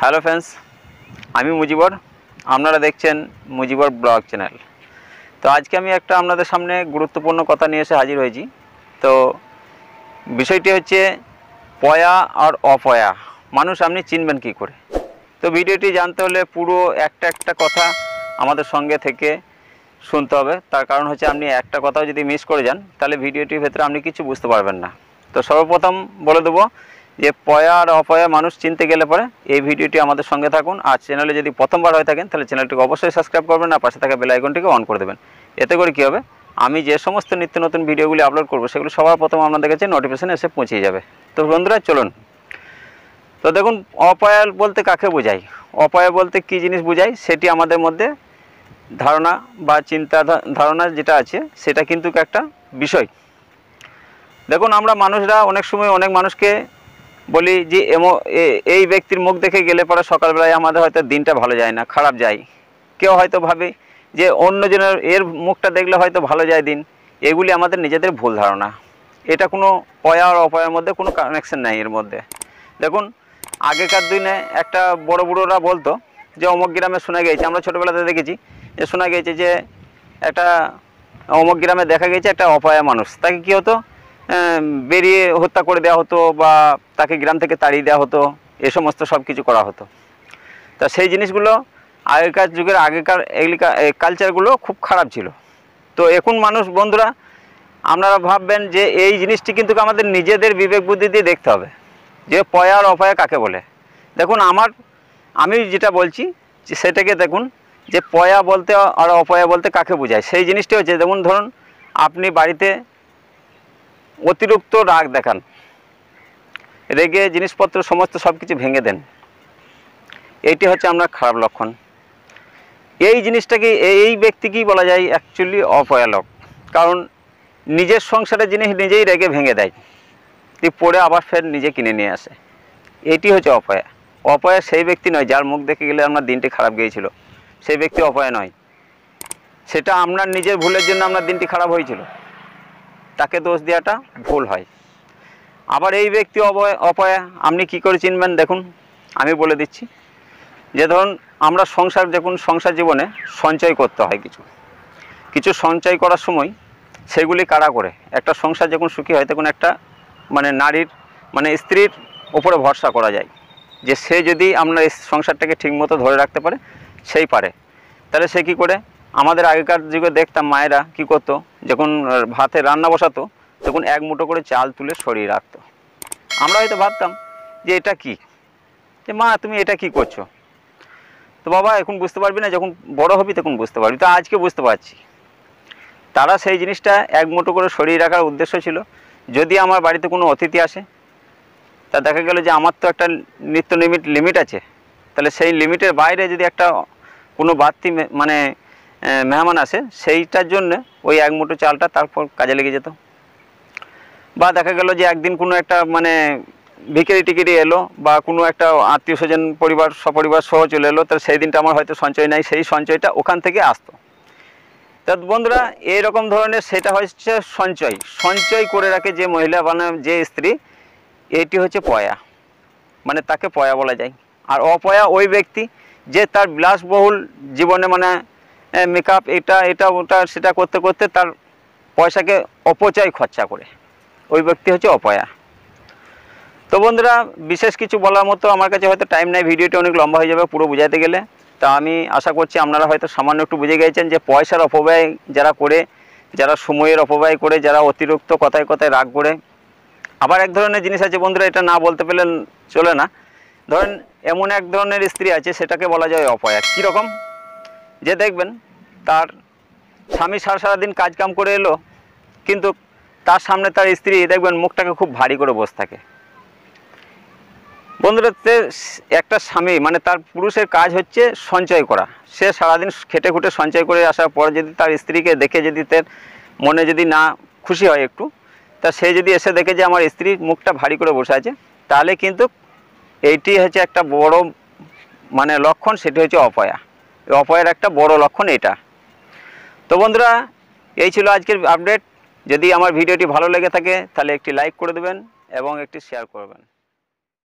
hello friends আমি মুজিবর আপনারা দেখছেন মুজিবর ব্লগ চ্যানেল তো আজকে আমি একটা আপনাদের সামনে গুরুত্বপূর্ণ কথা নিয়ে এসে হাজির হয়েছি তো বিষয়টি হচ্ছে পয়া আর অপয়া মানুষ আপনি চিনবেন কি করে তো ভিডিওটি জানতে হলে পুরো একটা একটা কথা আমাদের সঙ্গে থেকে শুনতে হবে তার কারণ হচ্ছে আপনি একটা কথাও যদি মিস করে যান তাহলে ভিডিওটির ভেতরে আপনি কিছু বুঝতে পারবেন না তো সর্বপ্রথম বলে দেবো যে পয়া আর অপয়া মানুষ চিনতে গেলে পরে এই ভিডিওটি আমাদের সঙ্গে থাকুন আর চ্যানেলে যদি প্রথমবার হয়ে থাকেন তাহলে চ্যানেলটিকে অবশ্যই সাবস্ক্রাইব করবেন আর পাশে থাকা বেলাইকনটিকে অন করে দেবেন এতে করে কী হবে আমি যে সমস্ত নিত্য নতুন ভিডিওগুলি আপলোড করবো সেগুলো সবার প্রথম আপনাদের কাছে নোটিফিকেশান এসে পৌঁছে যাবে তো বন্ধুরা চলুন তো দেখুন অপয়া বলতে কাকে বোঝায় অপয়া বলতে কি জিনিস বোঝায় সেটি আমাদের মধ্যে ধারণা বা চিন্তা ধারণা যেটা আছে সেটা কিন্তু একটা বিষয় দেখুন আমরা মানুষরা অনেক সময় অনেক মানুষকে বলি যে এমো এই ব্যক্তির মুখ দেখে গেলে পরে সকালবেলায় আমাদের হয়তো দিনটা ভালো যায় না খারাপ যায় কেউ হয়তো ভাবে যে অন্যজনের এর মুখটা দেখলে হয়তো ভালো যায় দিন এগুলি আমাদের নিজেদের ভুল ধারণা এটা কোনো পয়া আর অপয়ার মধ্যে কোনো কানেকশন নাই এর মধ্যে দেখুন আগেকার দিনে একটা বড় বুড়োরা বলতো যে অমক গ্রামে শোনা গিয়েছে আমরা ছোটোবেলাতে দেখেছি যে শোনা গিয়েছে যে একটা অমক গ্রামে দেখা গিয়েছে একটা অপয়া মানুষ তাকে কী হতো বেরিয়ে হত্যা করে দেওয়া হতো বা তাকে গ্রাম থেকে তাড়িয়ে দেওয়া হতো এ সমস্ত সব কিছু করা হতো তা সেই জিনিসগুলো আগেকার যুগের আগেকার এগুলি কালচারগুলো খুব খারাপ ছিল তো এখন মানুষ বন্ধুরা আপনারা ভাববেন যে এই জিনিসটি কিন্তু আমাদের নিজেদের বিবেক বুদ্ধি দিয়ে দেখতে হবে যে পয়া আর অপয়া কাকে বলে দেখুন আমার আমি যেটা বলছি সেটাকে দেখুন যে পয়া বলতে আর অপয়া বলতে কাকে বোঝায় সেই জিনিসটি হচ্ছে যেমন ধরুন আপনি বাড়িতে অতিরিক্ত রাগ দেখান রেগে জিনিসপত্র সমস্ত সব কিছু ভেঙে দেন এইটি হচ্ছে আমরা খারাপ লক্ষণ এই জিনিসটাকে এই ব্যক্তিকেই বলা যায় অ্যাকচুয়ালি অপয়ালক কারণ নিজের সংসারের জিনিস নিজেই রেগে ভেঙে দেয় তুই পরে আবার ফের নিজে কিনে নিয়ে আসে এটি হচ্ছে অপয়া অপয়া সেই ব্যক্তি নয় যার মুখ দেখে গেলে আমরা দিনটি খারাপ গিয়েছিল সেই ব্যক্তি অপয়া নয় সেটা আপনার নিজের ভুলের জন্য আপনার দিনটি খারাপ হয়েছিল তাকে দোষ দেওয়াটা ভুল হয় আবার এই ব্যক্তি অপয়ে অপয়ে আপনি কি করে চিনবেন দেখুন আমি বলে দিচ্ছি যে ধরুন আমরা সংসার দেখুন সংসার জীবনে সঞ্চয় করতে হয় কিছু কিছু সঞ্চয় করার সময় সেগুলি কারা করে একটা সংসার যখন সুখী হয় তখন একটা মানে নারীর মানে স্ত্রীর ওপরে ভরসা করা যায় যে সে যদি আমরা সংসারটাকে ঠিকমতো ধরে রাখতে পারে সেই পারে তাহলে সে কি করে আমাদের আগেকার যুগে দেখতাম মায়েরা কি করতো যখন ভাতে রান্না বসাতো তখন এক মুঠো করে চাল তুলে সরিয়ে রাখতো আমরা হয়তো ভাবতাম যে এটা কি যে মা তুমি এটা কি করছো তো বাবা এখন বুঝতে পারবি না যখন বড় হবি তখন বুঝতে পারবি তো আজকে বুঝতে পারছি তারা সেই জিনিসটা এক মুঠো করে সরিয়ে রাখার উদ্দেশ্য ছিল যদি আমার বাড়িতে কোনো অতিথি আসে তা দেখা গেল যে আমার তো একটা নিত্য লিমিট লিমিট আছে তাহলে সেই লিমিটের বাইরে যদি একটা কোনো বাড়তি মানে মেহমান আসে সেইটার জন্য ওই এক মুঠো চালটা তারপর কাজে লেগে যেত বা দেখা গেল যে একদিন কোনো একটা মানে ভিকেরি টিকিরি এলো বা কোনো একটা আত্মীয় স্বজন পরিবার সপরিবার সহ চলে এলো তাহলে সেই দিনটা আমার হয়তো সঞ্চয় নাই সেই সঞ্চয়টা ওখান থেকে আসতো তা বন্ধুরা এরকম ধরনের সেটা হচ্ছে সঞ্চয় সঞ্চয় করে রাখে যে মহিলা মানে যে স্ত্রী এটি হচ্ছে পয়া মানে তাকে পয়া বলা যায় আর অপয়া ওই ব্যক্তি যে তার বিলাসবহুল জীবনে মানে মেকআপ এটা এটা ওটা সেটা করতে করতে তার পয়সাকে অপচয় খরচা করে ওই ব্যক্তি হচ্ছে অপয়া তো বন্ধুরা বিশেষ কিছু বলার মতো আমার কাছে হয়তো টাইম নেই ভিডিওটা অনেক লম্বা হয়ে যাবে পুরো বুঝাইতে গেলে তা আমি আশা করছি আপনারা হয়তো সামান্য একটু বুঝে গেছেন যে পয়সার অপব্যয় যারা করে যারা সময়ের অপব্যয় করে যারা অতিরিক্ত কথায় কথায় রাগ করে আবার এক ধরনের জিনিস আছে বন্ধুরা এটা না বলতে পেলে চলে না ধরেন এমন এক ধরনের স্ত্রী আছে সেটাকে বলা যায় অপয়া কীরকম যে দেখবেন তার স্বামী সারা সারাদিন কাজকাম করে এলো কিন্তু তার সামনে তার স্ত্রী দেখবেন মুখটাকে খুব ভারী করে বসে থাকে বন্ধুরা একটা স্বামী মানে তার পুরুষের কাজ হচ্ছে সঞ্চয় করা সে সারাদিন খেটে খুঁটে সঞ্চয় করে আসার পর যদি তার স্ত্রীকে দেখে যদি তার মনে যদি না খুশি হয় একটু তা সে যদি এসে দেখে যে আমার স্ত্রী মুখটা ভারী করে বসে আছে তাহলে কিন্তু এইটি হচ্ছে একটা বড় মানে লক্ষণ সেটি হচ্ছে অপয়া অপয়ের একটা বড় লক্ষণ এটা তো বন্ধুরা এই ছিল আজকের আপডেট যদি আমার ভিডিওটি ভালো লেগে থাকে তাহলে একটি লাইক করে দেবেন এবং একটি শেয়ার করবেন